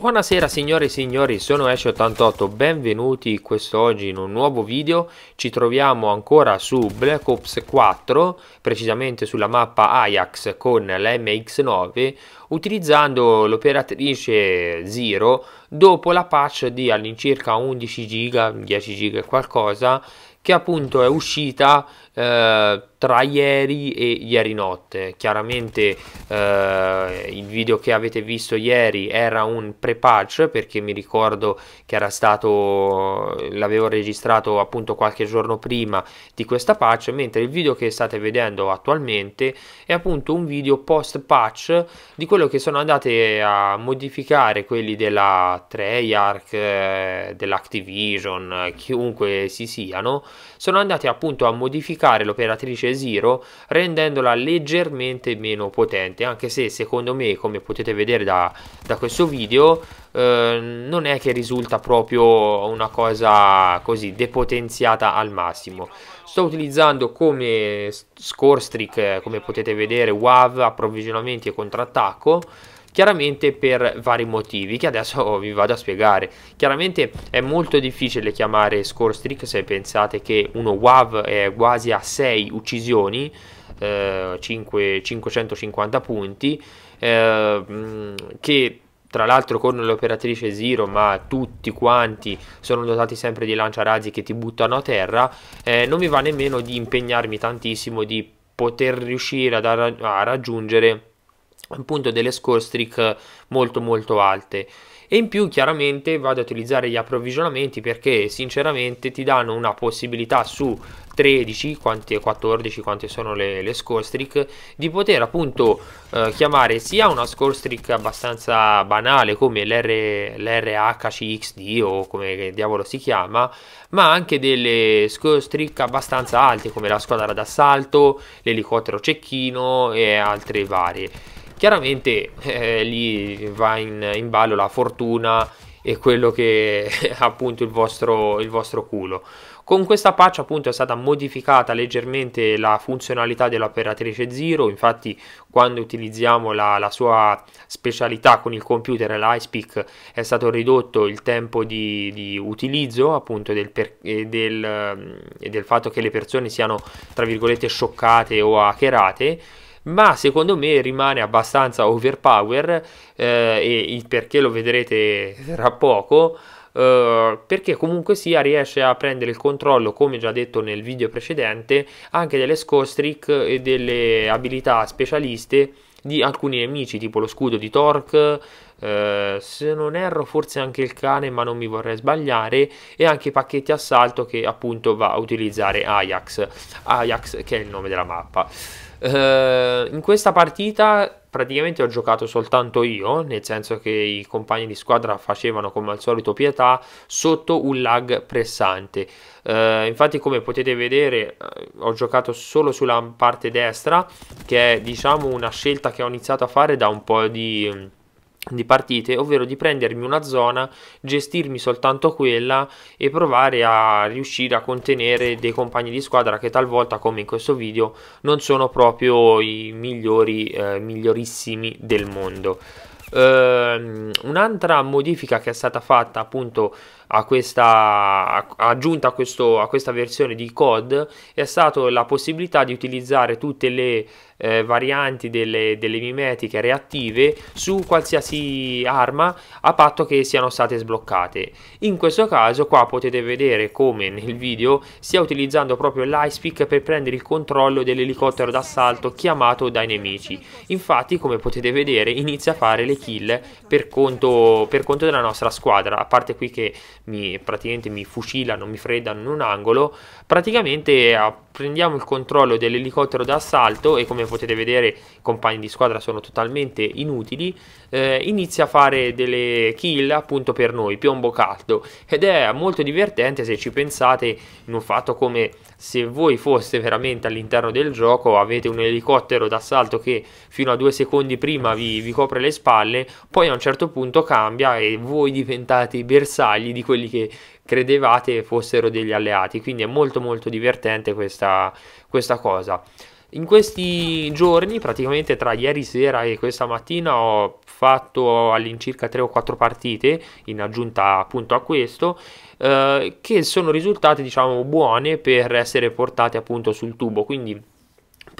Buonasera signore e signori, sono Ash88, benvenuti quest'oggi in un nuovo video. Ci troviamo ancora su Black Ops 4, precisamente sulla mappa Ajax con la MX9, utilizzando l'operatrice Zero dopo la patch di all'incirca 11 giga, 10 giga e qualcosa, che appunto è uscita eh, tra ieri e ieri notte. Chiaramente eh, il video che avete visto ieri era un pre-patch perché mi ricordo che era stato l'avevo registrato appunto qualche giorno prima di questa patch, mentre il video che state vedendo attualmente è appunto un video post-patch di quello che sono andate a modificare quelli della Treyarch, eh, dell'Activision, eh, chiunque si siano sono andati appunto a modificare l'operatrice Zero rendendola leggermente meno potente, anche se secondo me, come potete vedere da, da questo video, eh, non è che risulta proprio una cosa così depotenziata al massimo. Sto utilizzando come score streak, eh, come potete vedere, WAV, approvvigionamenti e contrattacco Chiaramente per vari motivi che adesso vi vado a spiegare. Chiaramente è molto difficile chiamare score streak se pensate che uno WAV è quasi a 6 uccisioni, eh, 5, 550 punti, eh, mm, che tra l'altro con l'operatrice Zero, ma tutti quanti sono dotati sempre di lanciarazzi che ti buttano a terra, eh, non mi va nemmeno di impegnarmi tantissimo di poter riuscire a, a raggiungere appunto delle score streak molto molto alte e in più chiaramente vado ad utilizzare gli approvvigionamenti perché sinceramente ti danno una possibilità su 13 quante 14 quante sono le, le score streak di poter appunto eh, chiamare sia una score streak abbastanza banale come l'R, l'RHCXD o come diavolo si chiama ma anche delle score streak abbastanza alte come la squadra d'assalto l'elicottero cecchino e altre varie Chiaramente eh, lì va in, in, ballo la fortuna e quello che è appunto il vostro, il vostro culo. Con questa patch appunto è stata modificata leggermente la funzionalità dell'operatrice Zero, infatti quando utilizziamo la, la sua specialità con il computer, l'iSpeak, è stato ridotto il tempo di, di utilizzo appunto del, per, del, del fatto che le persone siano tra virgolette scioccate o hackerate, ma secondo me rimane abbastanza overpower eh, e, perché lo vedrete tra poco. Uh, perché comunque sia riesce a prendere il controllo come già detto nel video precedente anche delle score e delle abilità specialiste di alcuni nemici tipo lo scudo di Torque uh, se non erro forse anche il cane ma non mi vorrei sbagliare e anche i pacchetti assalto che appunto va a utilizzare Ajax Ajax che è il nome della mappa eh, in questa partita praticamente ho giocato soltanto io, nel senso che i compagni di squadra facevano come al solito pietà sotto un lag pressante. Eh, infatti, come potete vedere, eh, ho giocato solo sulla parte destra, che è diciamo una scelta che ho iniziato a fare da un po' di di partite, ovvero di prendermi una zona, gestirmi soltanto quella e provare a riuscire a contenere dei compagni di squadra che talvolta, come in questo video, non sono proprio i migliori, eh, migliorissimi del mondo. Uh, un'altra modifica che è stata fatta appunto a questa aggiunta a, questo, a, questa versione di COD è stata la possibilità di utilizzare tutte le eh, varianti delle, delle, mimetiche reattive su qualsiasi arma a patto che siano state sbloccate. In questo caso qua potete vedere come nel video stia utilizzando proprio l'icepick per prendere il controllo dell'elicottero d'assalto chiamato dai nemici. Infatti come potete vedere inizia a fare le kill per conto, per conto della nostra squadra, a parte qui che mi, praticamente mi fucilano, mi freddano in un angolo, praticamente ha prendiamo il controllo dell'elicottero d'assalto e come potete vedere i compagni di squadra sono totalmente inutili eh, inizia a fare delle kill appunto per noi piombo caldo ed è molto divertente se ci pensate in un fatto come se voi foste veramente all'interno del gioco avete un elicottero d'assalto che fino a due secondi prima vi, vi copre le spalle poi a un certo punto cambia e voi diventate i bersagli di quelli che credevate fossero degli alleati, quindi è molto molto divertente questa, questa cosa. In questi giorni, praticamente tra ieri sera e questa mattina, ho fatto all'incirca 3 o 4 partite in aggiunta appunto a questo, eh, che sono risultate diciamo buone per essere portate appunto sul tubo, quindi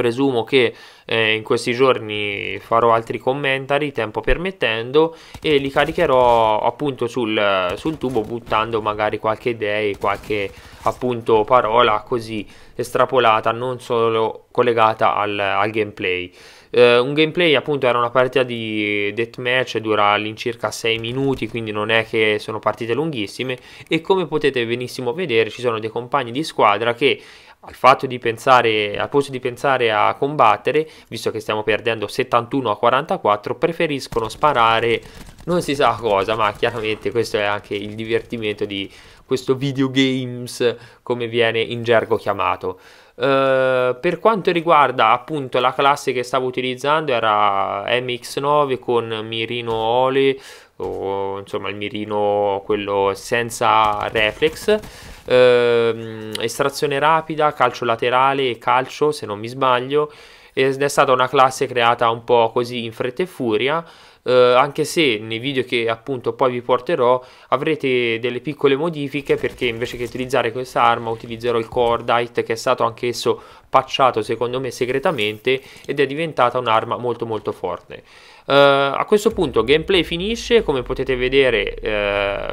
presumo che eh, in questi giorni farò altri commentari, tempo permettendo, e li caricherò appunto sul, sul tubo buttando magari qualche idea, qualche appunto parola così estrapolata, non solo collegata al, al gameplay. Eh, un gameplay appunto era una partita di deathmatch, dura all'incirca 6 minuti, quindi non è che sono partite lunghissime e come potete benissimo vedere ci sono dei compagni di squadra che al fatto di pensare, al posto di pensare a combattere, visto che stiamo perdendo 71 a 44, preferiscono sparare non si sa cosa, ma chiaramente questo è anche il divertimento di questo videogames, come viene in gergo chiamato. Uh, per quanto riguarda appunto la classe che stavo utilizzando era MX9 con mirino Ole o insomma il mirino quello senza reflex ehm, estrazione rapida, calcio laterale e calcio, se non mi sbaglio, ed è stata una classe creata un po' così in fretta e furia. Eh, anche se nei video che appunto poi vi porterò avrete delle piccole modifiche perché invece che utilizzare questa arma utilizzerò il Cordite che è stato anch'esso patchato secondo me segretamente ed è diventata un'arma molto molto forte. Eh, a questo punto gameplay finisce, come potete vedere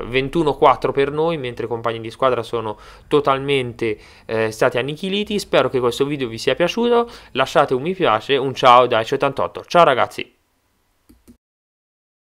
21-4 eh, per noi, mentre i compagni di squadra sono totalmente eh, stati annichiliti. Spero che questo video vi sia piaciuto, lasciate un mi piace, un ciao da 88 Ciao ragazzi!